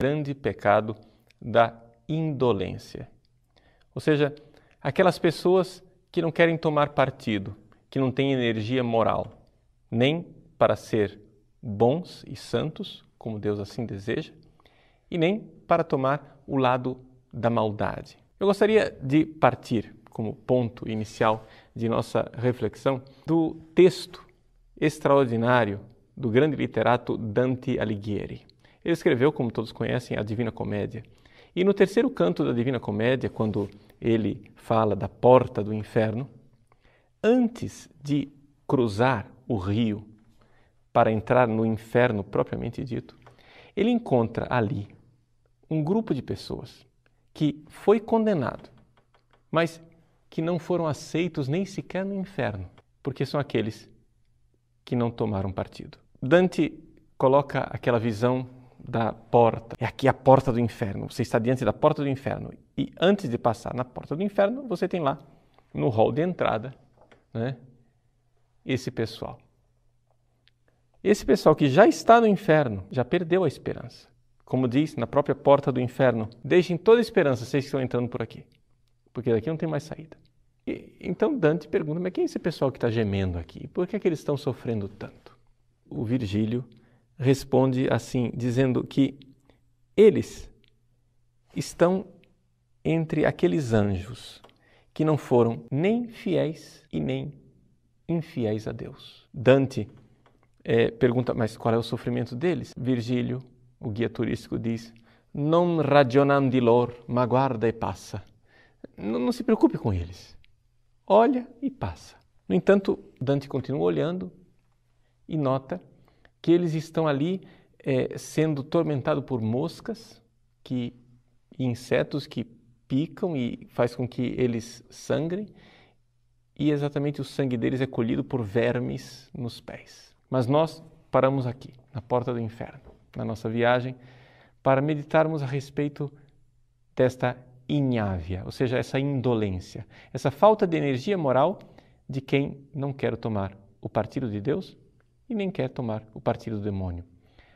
grande pecado da indolência. Ou seja, aquelas pessoas que não querem tomar partido, que não têm energia moral, nem para ser bons e santos, como Deus assim deseja, e nem para tomar o lado da maldade. Eu gostaria de partir, como ponto inicial de nossa reflexão, do texto extraordinário do grande literato Dante Alighieri. Ele escreveu, como todos conhecem, a Divina Comédia. E no terceiro canto da Divina Comédia, quando ele fala da porta do inferno, antes de cruzar o rio para entrar no inferno propriamente dito, ele encontra ali um grupo de pessoas que foi condenado, mas que não foram aceitos nem sequer no inferno, porque são aqueles que não tomaram partido. Dante coloca aquela visão da porta. É aqui a porta do inferno. Você está diante da porta do inferno. E antes de passar na porta do inferno, você tem lá, no hall de entrada, né, esse pessoal. Esse pessoal que já está no inferno, já perdeu a esperança. Como diz na própria porta do inferno, deixem toda a esperança, vocês que estão entrando por aqui, porque daqui não tem mais saída. E, então Dante pergunta, mas quem é esse pessoal que está gemendo aqui? Por que, é que eles estão sofrendo tanto? O Virgílio responde assim, dizendo que eles estão entre aqueles anjos que não foram nem fiéis e nem infiéis a Deus. Dante é, pergunta, mas qual é o sofrimento deles? Virgílio, o guia turístico, diz: Non ragionandilor, ma guarda e passa. N não se preocupe com eles. Olha e passa. No entanto, Dante continua olhando e nota que eles estão ali é, sendo tormentados por moscas que insetos que picam e faz com que eles sangrem e exatamente o sangue deles é colhido por vermes nos pés. Mas nós paramos aqui, na porta do inferno, na nossa viagem, para meditarmos a respeito desta inhávia, ou seja, essa indolência, essa falta de energia moral de quem não quer tomar o partido de Deus e nem quer tomar o partido do demônio.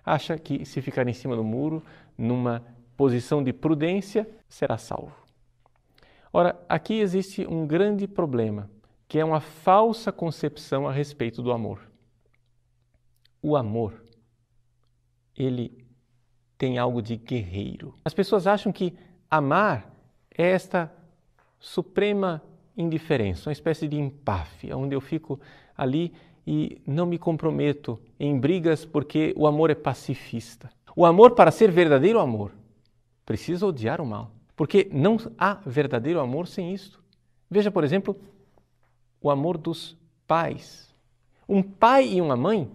Acha que se ficar em cima do muro, numa posição de prudência, será salvo. Ora, aqui existe um grande problema, que é uma falsa concepção a respeito do amor. O amor, ele tem algo de guerreiro. As pessoas acham que amar é esta suprema indiferença, uma espécie de empáfia, onde eu fico ali e não me comprometo em brigas porque o amor é pacifista. O amor, para ser verdadeiro amor, precisa odiar o mal, porque não há verdadeiro amor sem isto. Veja, por exemplo, o amor dos pais. Um pai e uma mãe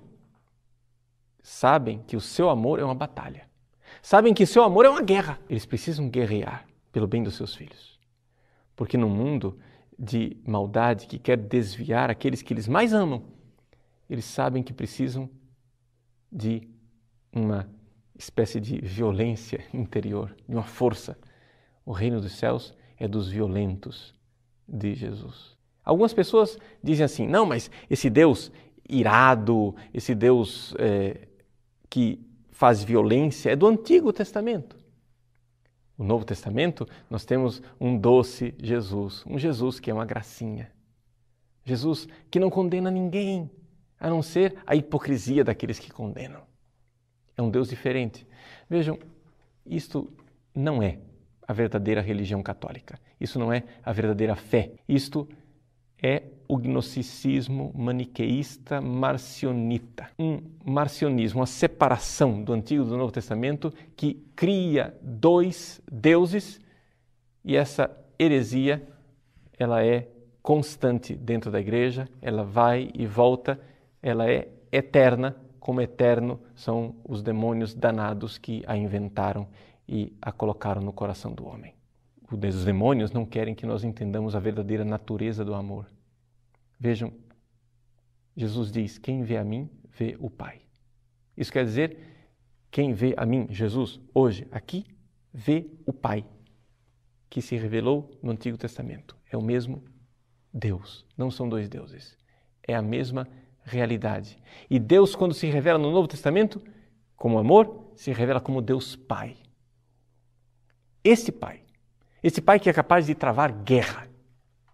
sabem que o seu amor é uma batalha. Sabem que o seu amor é uma guerra. Eles precisam guerrear pelo bem dos seus filhos. Porque no mundo de maldade que quer desviar aqueles que eles mais amam, eles sabem que precisam de uma espécie de violência interior, de uma força. O reino dos céus é dos violentos de Jesus. Algumas pessoas dizem assim: não, mas esse Deus irado, esse Deus é, que faz violência, é do Antigo Testamento. O Novo Testamento, nós temos um doce Jesus, um Jesus que é uma gracinha. Jesus que não condena ninguém, a não ser a hipocrisia daqueles que condenam. É um Deus diferente. Vejam, isto não é a verdadeira religião católica. Isso não é a verdadeira fé. Isto é o gnosticismo maniqueísta marcionita. Um marcionismo, uma separação do Antigo e do Novo Testamento que cria dois deuses e essa heresia ela é constante dentro da igreja, ela vai e volta ela é eterna, como eterno são os demônios danados que a inventaram e a colocaram no coração do homem. Os demônios não querem que nós entendamos a verdadeira natureza do amor. Vejam, Jesus diz: Quem vê a mim, vê o Pai. Isso quer dizer, quem vê a mim, Jesus, hoje, aqui, vê o Pai, que se revelou no Antigo Testamento. É o mesmo Deus, não são dois deuses. É a mesma realidade. E Deus, quando se revela no Novo Testamento, como amor, se revela como Deus Pai. Esse Pai. Esse Pai que é capaz de travar guerra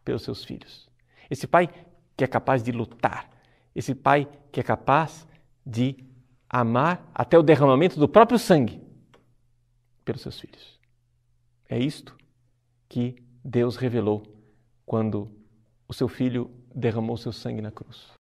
pelos seus filhos. Esse Pai que é capaz de lutar. Esse Pai que é capaz de amar até o derramamento do próprio sangue pelos seus filhos. É isto que Deus revelou quando o seu filho derramou seu sangue na cruz.